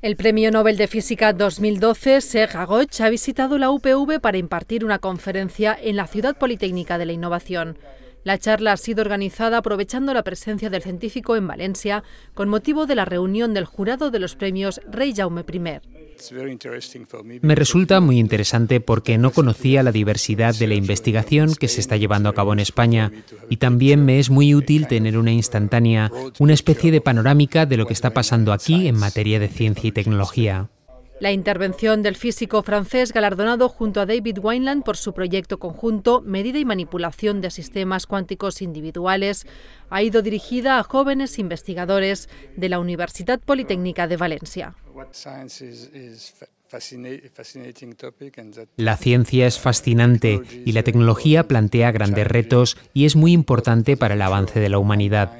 El Premio Nobel de Física 2012, Serge Agoch, ha visitado la UPV para impartir una conferencia en la Ciudad Politécnica de la Innovación. La charla ha sido organizada aprovechando la presencia del científico en Valencia con motivo de la reunión del jurado de los premios Rey Jaume I. Me resulta muy interesante porque no conocía la diversidad de la investigación que se está llevando a cabo en España y también me es muy útil tener una instantánea, una especie de panorámica de lo que está pasando aquí en materia de ciencia y tecnología. La intervención del físico francés galardonado junto a David Wineland por su proyecto conjunto Medida y Manipulación de Sistemas Cuánticos Individuales ha ido dirigida a jóvenes investigadores de la Universidad Politécnica de Valencia. La ciencia es fascinante y la tecnología plantea grandes retos y es muy importante para el avance de la humanidad.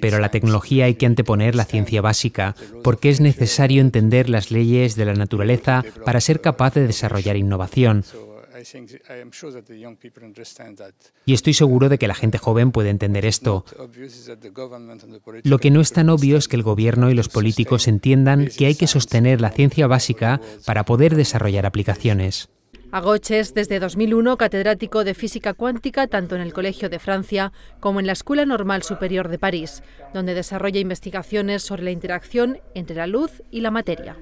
Pero la tecnología hay que anteponer la ciencia básica, porque es necesario entender las leyes de la naturaleza para ser capaz de desarrollar innovación. Y estoy seguro de que la gente joven puede entender esto. Lo que no es tan obvio es que el gobierno y los políticos entiendan que hay que sostener la ciencia básica para poder desarrollar aplicaciones. Agoches, es desde 2001 catedrático de física cuántica tanto en el Colegio de Francia como en la Escuela Normal Superior de París, donde desarrolla investigaciones sobre la interacción entre la luz y la materia.